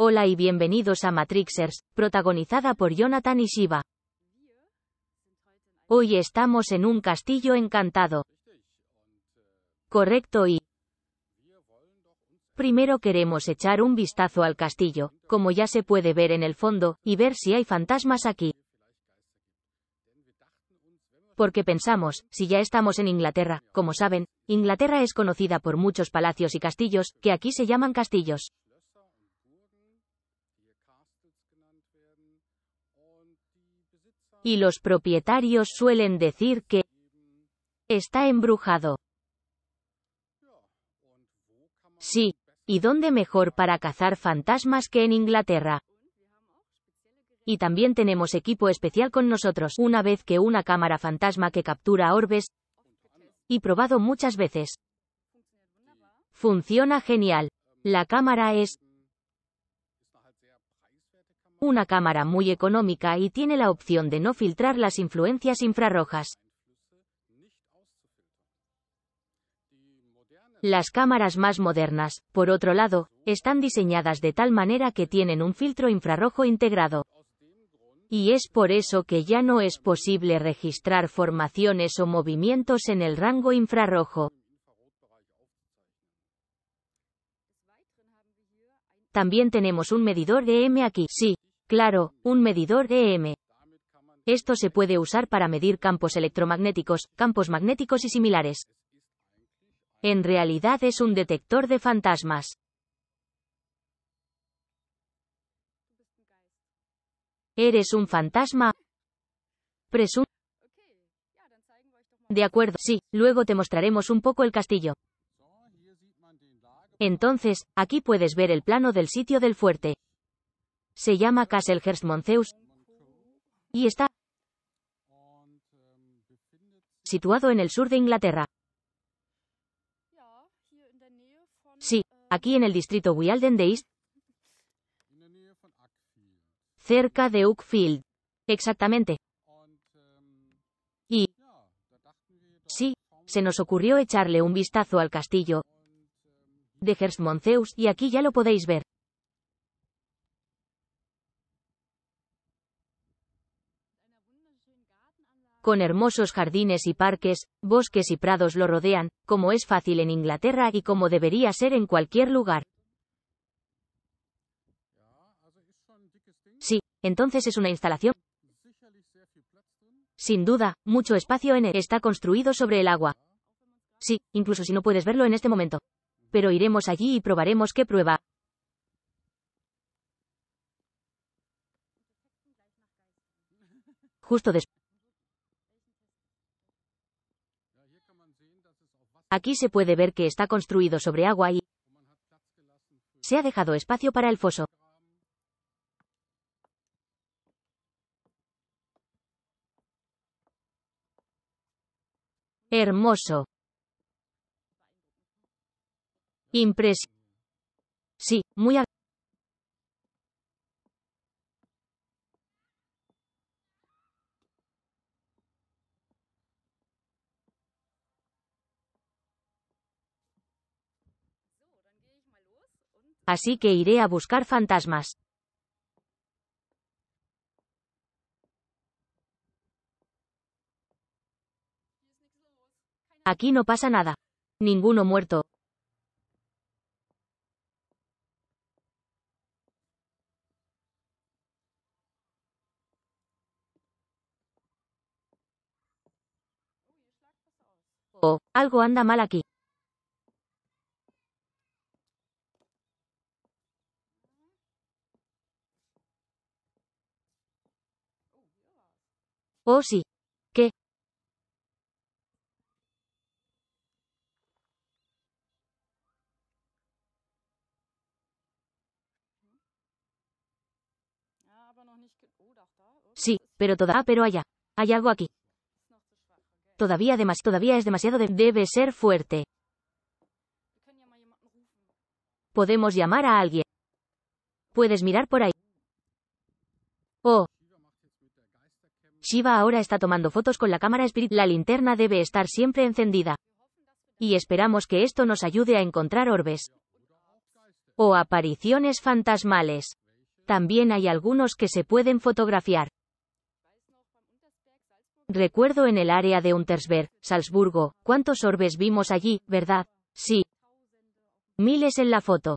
Hola y bienvenidos a Matrixers, protagonizada por Jonathan y Shiva. Hoy estamos en un castillo encantado. Correcto y... Primero queremos echar un vistazo al castillo, como ya se puede ver en el fondo, y ver si hay fantasmas aquí. Porque pensamos, si ya estamos en Inglaterra, como saben, Inglaterra es conocida por muchos palacios y castillos, que aquí se llaman castillos. Y los propietarios suelen decir que está embrujado. Sí, ¿y dónde mejor para cazar fantasmas que en Inglaterra? y también tenemos equipo especial con nosotros, una vez que una cámara fantasma que captura orbes y probado muchas veces. Funciona genial. La cámara es una cámara muy económica y tiene la opción de no filtrar las influencias infrarrojas. Las cámaras más modernas, por otro lado, están diseñadas de tal manera que tienen un filtro infrarrojo integrado. Y es por eso que ya no es posible registrar formaciones o movimientos en el rango infrarrojo. También tenemos un medidor de M aquí. Sí, Claro, un medidor EM. Esto se puede usar para medir campos electromagnéticos, campos magnéticos y similares. En realidad es un detector de fantasmas. ¿Eres un fantasma? Presum... De acuerdo, sí, luego te mostraremos un poco el castillo. Entonces, aquí puedes ver el plano del sitio del fuerte se llama Castle Monceus y está situado en el sur de Inglaterra. Sí, aquí en el distrito Wialden de East, cerca de Uckfield. Exactamente. Y sí, se nos ocurrió echarle un vistazo al castillo de Hersmonceus y aquí ya lo podéis ver. con hermosos jardines y parques, bosques y prados lo rodean, como es fácil en Inglaterra y como debería ser en cualquier lugar. Sí, entonces es una instalación. Sin duda, mucho espacio en e está construido sobre el agua. Sí, incluso si no puedes verlo en este momento. Pero iremos allí y probaremos qué prueba. Justo después. Aquí se puede ver que está construido sobre agua y se ha dejado espacio para el foso. Hermoso. Impresión. Sí, muy así que iré a buscar fantasmas. Aquí no pasa nada. Ninguno muerto. Oh, algo anda mal aquí. Oh, sí. ¿Qué? Ah, oh, sí, pero todavía... Ah, pero allá. Hay algo aquí. Todavía, además, todavía es demasiado. De, debe ser fuerte. Podemos llamar a alguien. Puedes mirar por ahí. Oh. Shiva ahora está tomando fotos con la cámara Spirit. La linterna debe estar siempre encendida. Y esperamos que esto nos ayude a encontrar orbes. O apariciones fantasmales. También hay algunos que se pueden fotografiar. Recuerdo en el área de Untersberg, Salzburgo, cuántos orbes vimos allí, ¿verdad? Sí. Miles en la foto.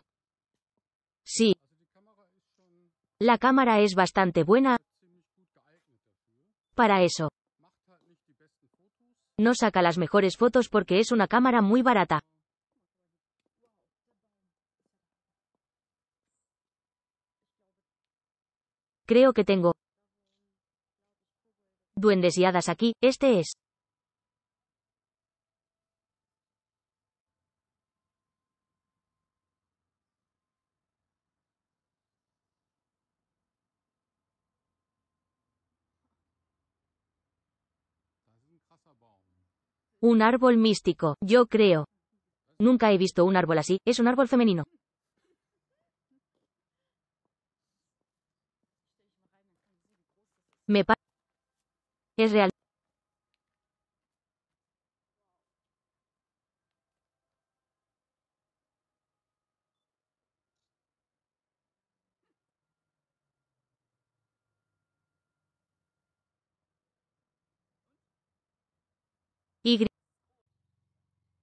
Sí. La cámara es bastante buena, para eso. No saca las mejores fotos porque es una cámara muy barata. Creo que tengo duendes y hadas aquí, este es. Un árbol místico, yo creo. Nunca he visto un árbol así, es un árbol femenino. Me es real.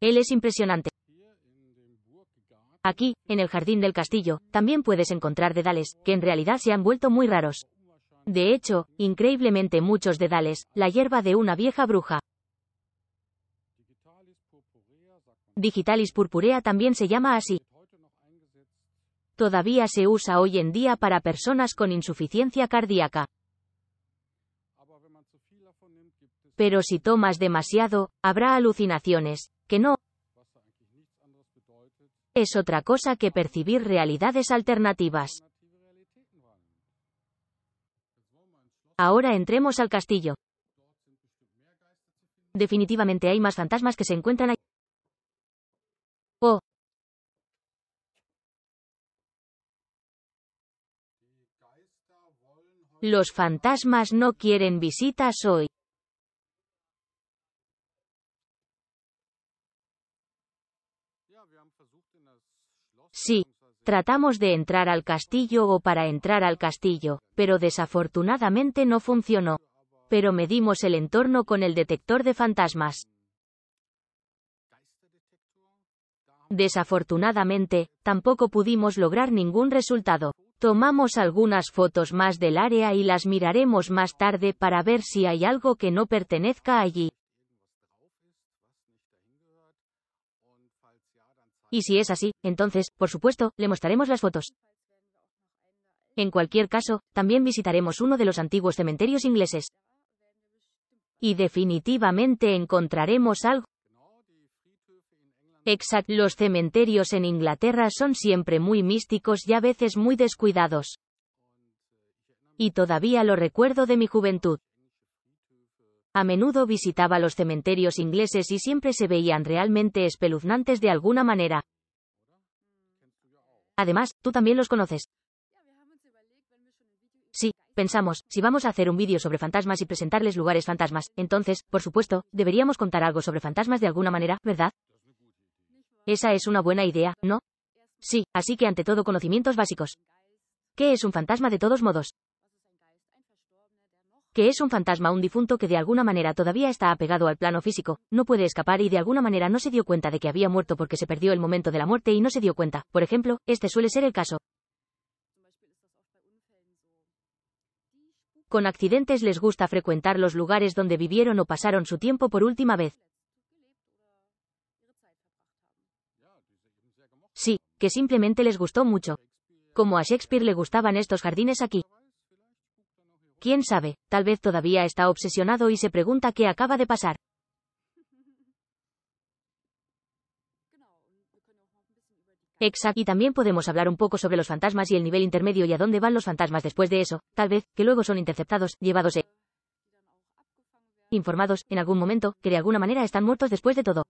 Él es impresionante. Aquí, en el jardín del castillo, también puedes encontrar dedales, que en realidad se han vuelto muy raros. De hecho, increíblemente muchos dedales, la hierba de una vieja bruja. Digitalis purpurea también se llama así. Todavía se usa hoy en día para personas con insuficiencia cardíaca. Pero si tomas demasiado, habrá alucinaciones que no es otra cosa que percibir realidades alternativas. Ahora entremos al castillo. Definitivamente hay más fantasmas que se encuentran ahí. Oh. Los fantasmas no quieren visitas hoy. Sí. Tratamos de entrar al castillo o para entrar al castillo, pero desafortunadamente no funcionó. Pero medimos el entorno con el detector de fantasmas. Desafortunadamente, tampoco pudimos lograr ningún resultado. Tomamos algunas fotos más del área y las miraremos más tarde para ver si hay algo que no pertenezca allí. Y si es así, entonces, por supuesto, le mostraremos las fotos. En cualquier caso, también visitaremos uno de los antiguos cementerios ingleses. Y definitivamente encontraremos algo. Exacto. Los cementerios en Inglaterra son siempre muy místicos y a veces muy descuidados. Y todavía lo recuerdo de mi juventud. A menudo visitaba los cementerios ingleses y siempre se veían realmente espeluznantes de alguna manera. Además, tú también los conoces. Sí, pensamos, si vamos a hacer un vídeo sobre fantasmas y presentarles lugares fantasmas, entonces, por supuesto, deberíamos contar algo sobre fantasmas de alguna manera, ¿verdad? Esa es una buena idea, ¿no? Sí, así que ante todo conocimientos básicos. ¿Qué es un fantasma de todos modos? que es un fantasma, un difunto que de alguna manera todavía está apegado al plano físico, no puede escapar y de alguna manera no se dio cuenta de que había muerto porque se perdió el momento de la muerte y no se dio cuenta. Por ejemplo, este suele ser el caso. Con accidentes les gusta frecuentar los lugares donde vivieron o pasaron su tiempo por última vez. Sí, que simplemente les gustó mucho. Como a Shakespeare le gustaban estos jardines aquí. Quién sabe, tal vez todavía está obsesionado y se pregunta qué acaba de pasar. Exacto. Y también podemos hablar un poco sobre los fantasmas y el nivel intermedio y a dónde van los fantasmas después de eso, tal vez, que luego son interceptados, llevados e informados, en algún momento, que de alguna manera están muertos después de todo.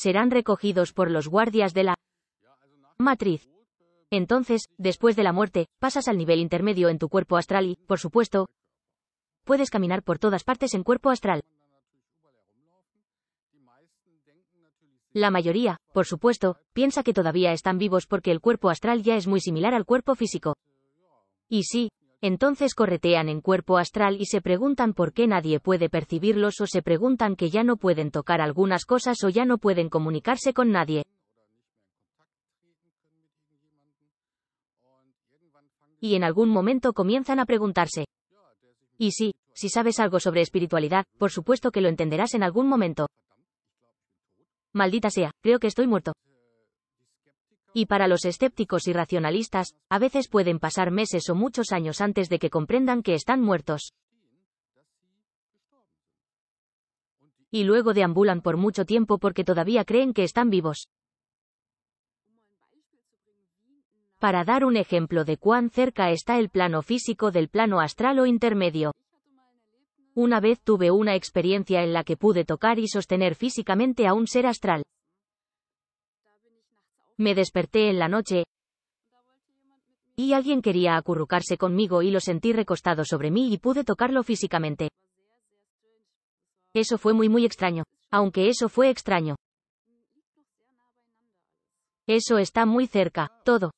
serán recogidos por los guardias de la matriz. Entonces, después de la muerte, pasas al nivel intermedio en tu cuerpo astral y, por supuesto, puedes caminar por todas partes en cuerpo astral. La mayoría, por supuesto, piensa que todavía están vivos porque el cuerpo astral ya es muy similar al cuerpo físico. Y sí, entonces corretean en cuerpo astral y se preguntan por qué nadie puede percibirlos o se preguntan que ya no pueden tocar algunas cosas o ya no pueden comunicarse con nadie. Y en algún momento comienzan a preguntarse. Y sí, si sabes algo sobre espiritualidad, por supuesto que lo entenderás en algún momento. Maldita sea, creo que estoy muerto. Y para los escépticos y racionalistas, a veces pueden pasar meses o muchos años antes de que comprendan que están muertos. Y luego deambulan por mucho tiempo porque todavía creen que están vivos. Para dar un ejemplo de cuán cerca está el plano físico del plano astral o intermedio. Una vez tuve una experiencia en la que pude tocar y sostener físicamente a un ser astral. Me desperté en la noche y alguien quería acurrucarse conmigo y lo sentí recostado sobre mí y pude tocarlo físicamente. Eso fue muy muy extraño. Aunque eso fue extraño. Eso está muy cerca, todo.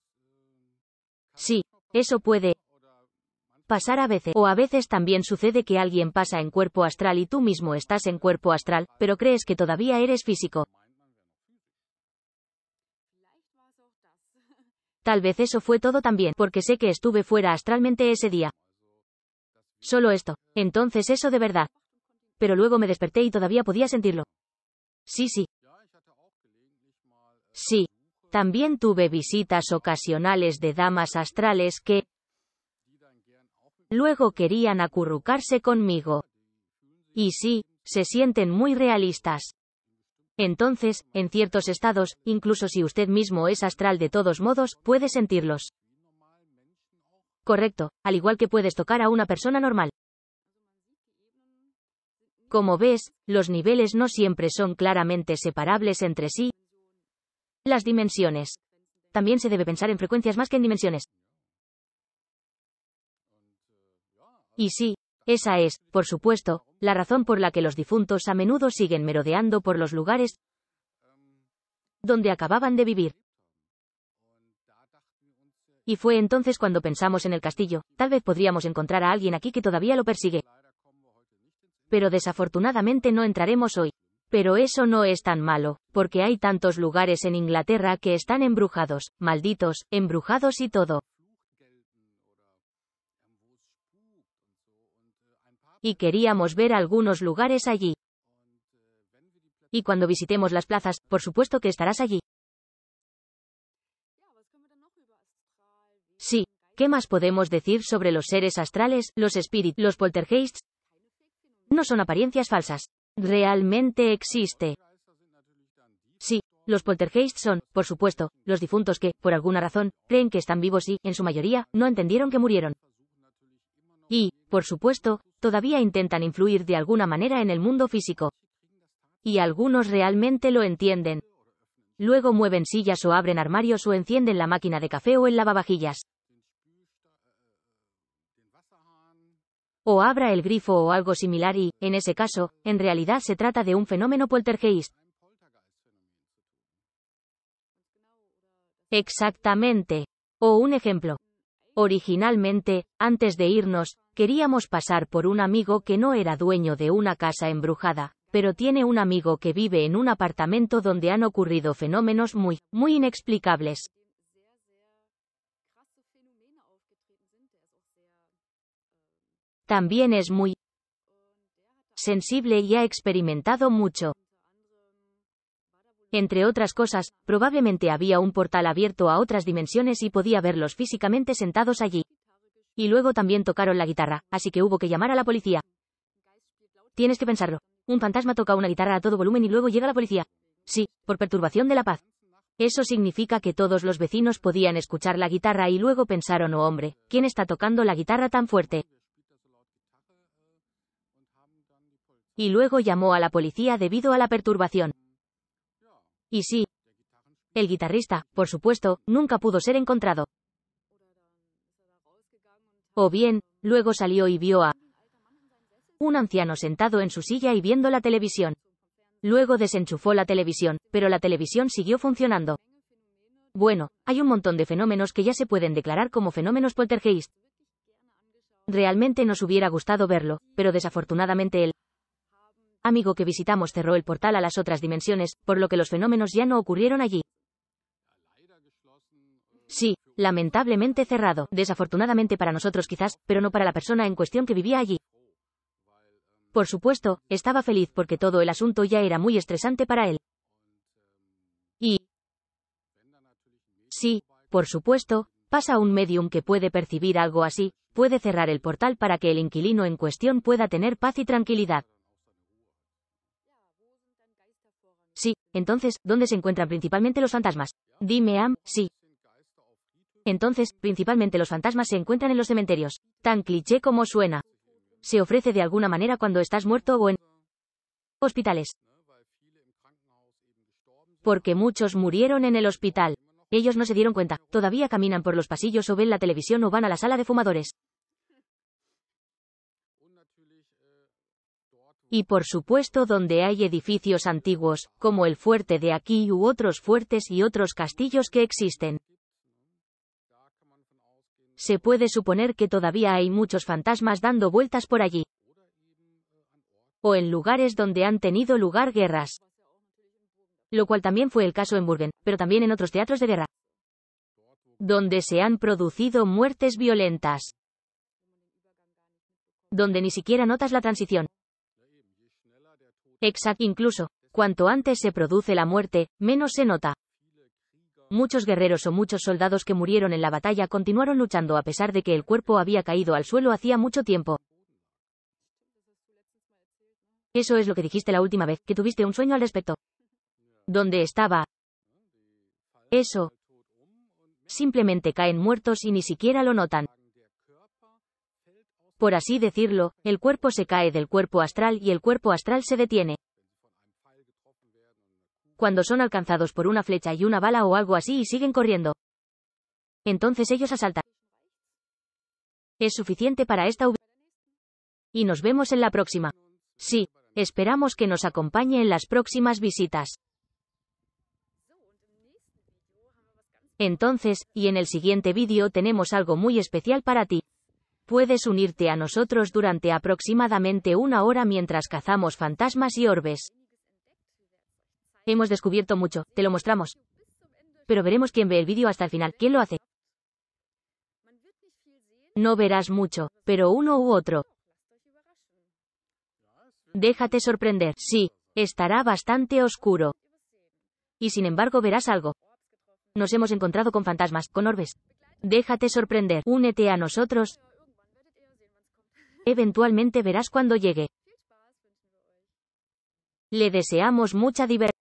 Sí, eso puede pasar a veces. O a veces también sucede que alguien pasa en cuerpo astral y tú mismo estás en cuerpo astral, pero crees que todavía eres físico. Tal vez eso fue todo también, porque sé que estuve fuera astralmente ese día. Solo esto. Entonces eso de verdad. Pero luego me desperté y todavía podía sentirlo. Sí, sí. Sí. También tuve visitas ocasionales de damas astrales que luego querían acurrucarse conmigo. Y sí, se sienten muy realistas. Entonces, en ciertos estados, incluso si usted mismo es astral de todos modos, puede sentirlos. Correcto, al igual que puedes tocar a una persona normal. Como ves, los niveles no siempre son claramente separables entre sí. Las dimensiones. También se debe pensar en frecuencias más que en dimensiones. Y sí, esa es, por supuesto, la razón por la que los difuntos a menudo siguen merodeando por los lugares donde acababan de vivir. Y fue entonces cuando pensamos en el castillo, tal vez podríamos encontrar a alguien aquí que todavía lo persigue. Pero desafortunadamente no entraremos hoy. Pero eso no es tan malo, porque hay tantos lugares en Inglaterra que están embrujados, malditos, embrujados y todo. y queríamos ver algunos lugares allí. Y cuando visitemos las plazas, por supuesto que estarás allí. Sí, ¿qué más podemos decir sobre los seres astrales, los espíritus, los poltergeists? No son apariencias falsas. Realmente existe. Sí, los poltergeists son, por supuesto, los difuntos que, por alguna razón, creen que están vivos y, en su mayoría, no entendieron que murieron. Y, por supuesto, todavía intentan influir de alguna manera en el mundo físico. Y algunos realmente lo entienden. Luego mueven sillas o abren armarios o encienden la máquina de café o el lavavajillas. O abra el grifo o algo similar y, en ese caso, en realidad se trata de un fenómeno poltergeist. Exactamente. O un ejemplo. Originalmente, antes de irnos, Queríamos pasar por un amigo que no era dueño de una casa embrujada, pero tiene un amigo que vive en un apartamento donde han ocurrido fenómenos muy, muy inexplicables. También es muy sensible y ha experimentado mucho. Entre otras cosas, probablemente había un portal abierto a otras dimensiones y podía verlos físicamente sentados allí. Y luego también tocaron la guitarra, así que hubo que llamar a la policía. Tienes que pensarlo. Un fantasma toca una guitarra a todo volumen y luego llega la policía. Sí, por perturbación de la paz. Eso significa que todos los vecinos podían escuchar la guitarra y luego pensaron, oh hombre, ¿quién está tocando la guitarra tan fuerte? Y luego llamó a la policía debido a la perturbación. Y sí, el guitarrista, por supuesto, nunca pudo ser encontrado. O bien, luego salió y vio a un anciano sentado en su silla y viendo la televisión. Luego desenchufó la televisión, pero la televisión siguió funcionando. Bueno, hay un montón de fenómenos que ya se pueden declarar como fenómenos poltergeist. Realmente nos hubiera gustado verlo, pero desafortunadamente el amigo que visitamos cerró el portal a las otras dimensiones, por lo que los fenómenos ya no ocurrieron allí. Sí, lamentablemente cerrado, desafortunadamente para nosotros quizás, pero no para la persona en cuestión que vivía allí. Por supuesto, estaba feliz porque todo el asunto ya era muy estresante para él. Y... Sí, por supuesto, pasa un medium que puede percibir algo así, puede cerrar el portal para que el inquilino en cuestión pueda tener paz y tranquilidad. Sí, entonces, ¿dónde se encuentran principalmente los fantasmas? Dime, Am, sí, entonces, principalmente los fantasmas se encuentran en los cementerios. Tan cliché como suena. Se ofrece de alguna manera cuando estás muerto o en hospitales. Porque muchos murieron en el hospital. Ellos no se dieron cuenta. Todavía caminan por los pasillos o ven la televisión o van a la sala de fumadores. Y por supuesto donde hay edificios antiguos, como el fuerte de aquí u otros fuertes y otros castillos que existen. Se puede suponer que todavía hay muchos fantasmas dando vueltas por allí. O en lugares donde han tenido lugar guerras. Lo cual también fue el caso en Burgen, pero también en otros teatros de guerra. Donde se han producido muertes violentas. Donde ni siquiera notas la transición. Exacto. Incluso, cuanto antes se produce la muerte, menos se nota muchos guerreros o muchos soldados que murieron en la batalla continuaron luchando a pesar de que el cuerpo había caído al suelo hacía mucho tiempo. Eso es lo que dijiste la última vez, que tuviste un sueño al respecto. ¿Dónde estaba? Eso. Simplemente caen muertos y ni siquiera lo notan. Por así decirlo, el cuerpo se cae del cuerpo astral y el cuerpo astral se detiene cuando son alcanzados por una flecha y una bala o algo así y siguen corriendo. Entonces ellos asaltan. Es suficiente para esta Y nos vemos en la próxima. Sí, esperamos que nos acompañe en las próximas visitas. Entonces, y en el siguiente vídeo tenemos algo muy especial para ti. Puedes unirte a nosotros durante aproximadamente una hora mientras cazamos fantasmas y orbes. Hemos descubierto mucho, te lo mostramos. Pero veremos quién ve el vídeo hasta el final, quién lo hace. No verás mucho, pero uno u otro. Déjate sorprender, sí, estará bastante oscuro. Y sin embargo verás algo. Nos hemos encontrado con fantasmas, con orbes. Déjate sorprender, únete a nosotros. Eventualmente verás cuando llegue. Le deseamos mucha diversión.